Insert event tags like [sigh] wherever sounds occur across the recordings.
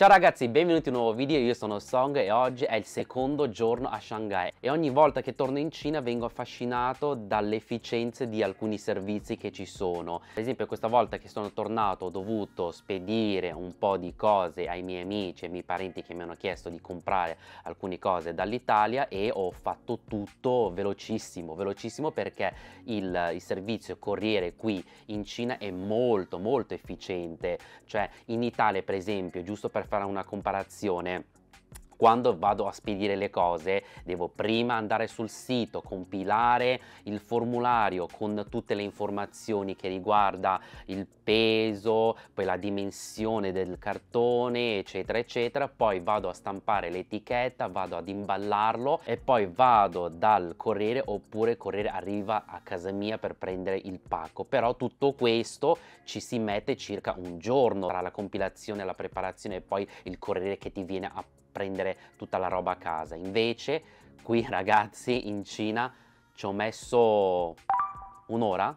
Ciao ragazzi, benvenuti in un nuovo video, io sono Song e oggi è il secondo giorno a Shanghai e ogni volta che torno in Cina vengo affascinato dalle efficienze di alcuni servizi che ci sono. Ad esempio questa volta che sono tornato ho dovuto spedire un po' di cose ai miei amici e ai miei parenti che mi hanno chiesto di comprare alcune cose dall'Italia e ho fatto tutto velocissimo, velocissimo perché il, il servizio corriere qui in Cina è molto molto efficiente, cioè in Italia per esempio, giusto per fare una comparazione quando vado a spedire le cose devo prima andare sul sito, compilare il formulario con tutte le informazioni che riguarda il peso, poi la dimensione del cartone, eccetera, eccetera, poi vado a stampare l'etichetta, vado ad imballarlo e poi vado dal corriere oppure il corriere arriva a casa mia per prendere il pacco, però tutto questo ci si mette circa un giorno tra la compilazione, la preparazione e poi il corriere che ti viene a prendere tutta la roba a casa. Invece qui [laughs] ragazzi in Cina ci ho messo un'ora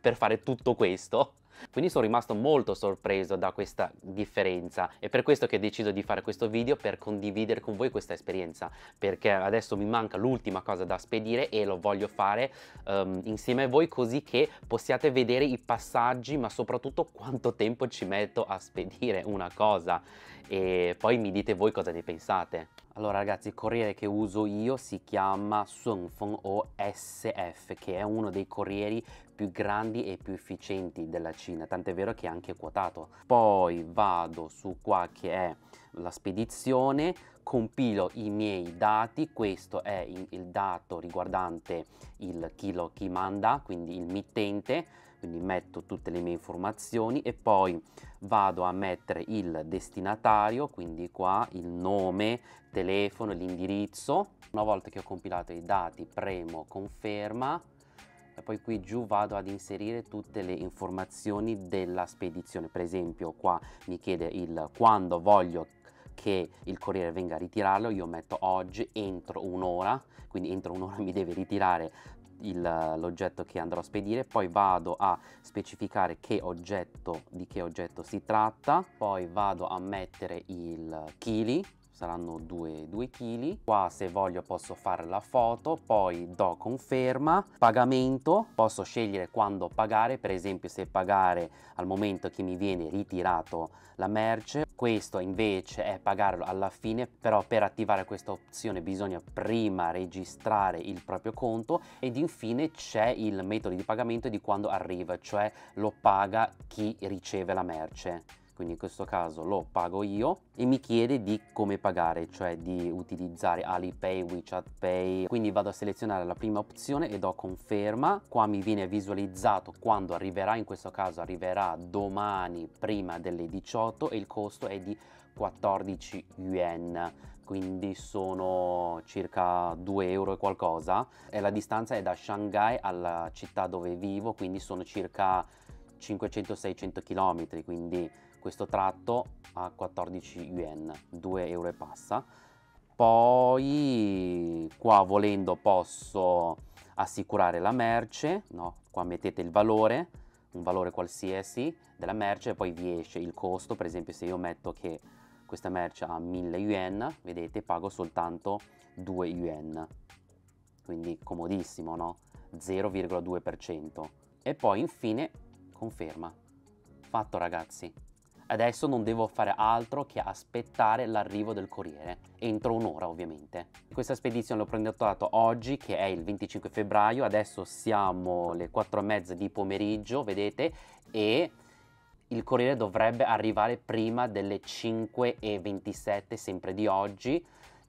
per fare tutto questo quindi sono rimasto molto sorpreso da questa differenza e per questo che ho deciso di fare questo video per condividere con voi questa esperienza perché adesso mi manca l'ultima cosa da spedire e lo voglio fare um, insieme a voi così che possiate vedere i passaggi ma soprattutto quanto tempo ci metto a spedire una cosa e poi mi dite voi cosa ne pensate. Allora ragazzi il corriere che uso io si chiama Sunfeng o SF che è uno dei corrieri più grandi e più efficienti della Cina, tant'è vero che è anche quotato. Poi vado su qua che è la spedizione, compilo i miei dati, questo è il dato riguardante il chi lo chi manda, quindi il mittente, quindi metto tutte le mie informazioni e poi vado a mettere il destinatario, quindi qua il nome, telefono, l'indirizzo. Una volta che ho compilato i dati premo conferma e poi qui giù vado ad inserire tutte le informazioni della spedizione per esempio qua mi chiede il quando voglio che il corriere venga a ritirarlo io metto oggi entro un'ora quindi entro un'ora mi deve ritirare l'oggetto che andrò a spedire poi vado a specificare che oggetto di che oggetto si tratta poi vado a mettere il chili saranno 2 kg qua se voglio posso fare la foto poi do conferma pagamento posso scegliere quando pagare per esempio se pagare al momento che mi viene ritirato la merce questo invece è pagarlo alla fine però per attivare questa opzione bisogna prima registrare il proprio conto ed infine c'è il metodo di pagamento di quando arriva cioè lo paga chi riceve la merce quindi in questo caso lo pago io e mi chiede di come pagare cioè di utilizzare Alipay, WeChat Pay quindi vado a selezionare la prima opzione e do conferma qua mi viene visualizzato quando arriverà in questo caso arriverà domani prima delle 18 e il costo è di 14 yuan quindi sono circa 2 euro e qualcosa e la distanza è da Shanghai alla città dove vivo quindi sono circa 500-600 km quindi questo tratto a 14 yen 2 euro e passa poi qua volendo posso assicurare la merce no? qua mettete il valore un valore qualsiasi della merce poi vi esce il costo per esempio se io metto che questa merce a 1000 yuan vedete pago soltanto 2 yuan quindi comodissimo no 0,2% e poi infine conferma fatto ragazzi Adesso non devo fare altro che aspettare l'arrivo del corriere, entro un'ora ovviamente. Questa spedizione l'ho prenotato oggi che è il 25 febbraio, adesso siamo le 4 e mezza di pomeriggio, vedete, e il corriere dovrebbe arrivare prima delle 5 e 27, sempre di oggi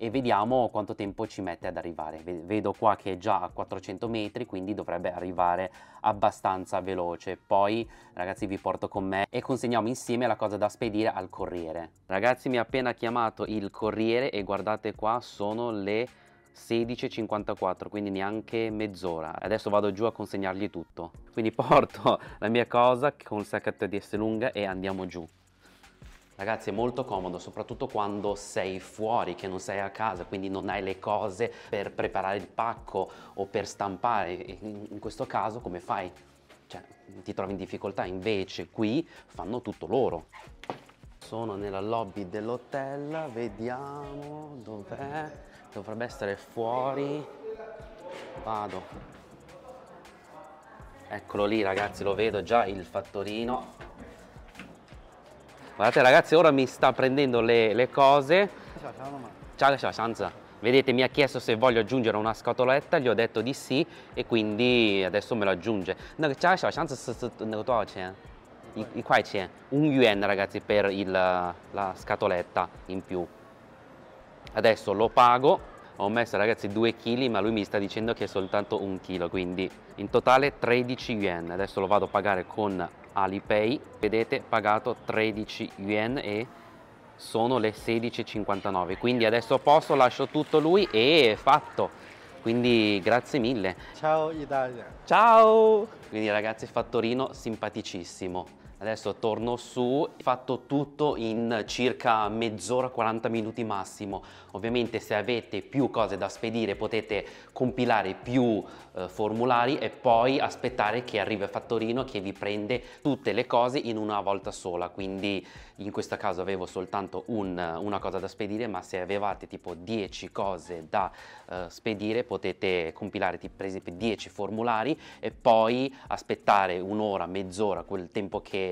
e vediamo quanto tempo ci mette ad arrivare. Vedo qua che è già a 400 metri, quindi dovrebbe arrivare abbastanza veloce. Poi, ragazzi, vi porto con me e consegniamo insieme la cosa da spedire al corriere. Ragazzi, mi ha appena chiamato il corriere e guardate qua, sono le 16.54 quindi neanche mezz'ora adesso vado giù a consegnargli tutto quindi porto la mia cosa con il sacchetto di S lunga e andiamo giù Ragazzi è molto comodo soprattutto quando sei fuori che non sei a casa quindi non hai le cose per preparare il pacco o per stampare in questo caso come fai? Cioè ti trovi in difficoltà invece qui fanno tutto loro sono nella lobby dell'hotel vediamo dov'è dovrebbe essere fuori vado eccolo lì ragazzi lo vedo già il fattorino Guardate ragazzi, ora mi sta prendendo le, le cose. Ciao, ciao, Sanza. Vedete, mi ha chiesto se voglio aggiungere una scatoletta, gli ho detto di sì e quindi adesso me lo aggiunge. I qua c'è un yuan ragazzi per il, la scatoletta in più. Adesso lo pago, ho messo ragazzi 2 kg ma lui mi sta dicendo che è soltanto un chilo, quindi in totale 13 yuan. Adesso lo vado a pagare con Alipay, vedete pagato 13 yuan e sono le 16.59 quindi adesso posso lascio tutto lui e è fatto quindi grazie mille ciao Italia ciao quindi ragazzi fattorino simpaticissimo Adesso torno su, fatto tutto in circa mezz'ora, 40 minuti massimo. Ovviamente se avete più cose da spedire potete compilare più eh, formulari e poi aspettare che arrivi il fattorino che vi prende tutte le cose in una volta sola. Quindi in questo caso avevo soltanto un, una cosa da spedire, ma se avevate tipo 10 cose da eh, spedire potete compilare tipo, per esempio 10 formulari e poi aspettare un'ora, mezz'ora, quel tempo che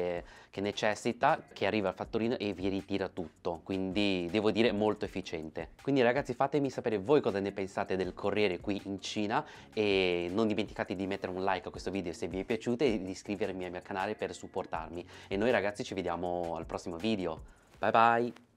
che, necessita, che arriva al fattorino e vi ritira tutto, quindi devo dire molto efficiente. Quindi ragazzi fatemi sapere voi cosa ne pensate del Corriere qui in Cina e non dimenticate di mettere un like a questo video se vi è piaciuto e di iscrivervi al mio canale per supportarmi. E noi ragazzi ci vediamo al prossimo video, bye bye!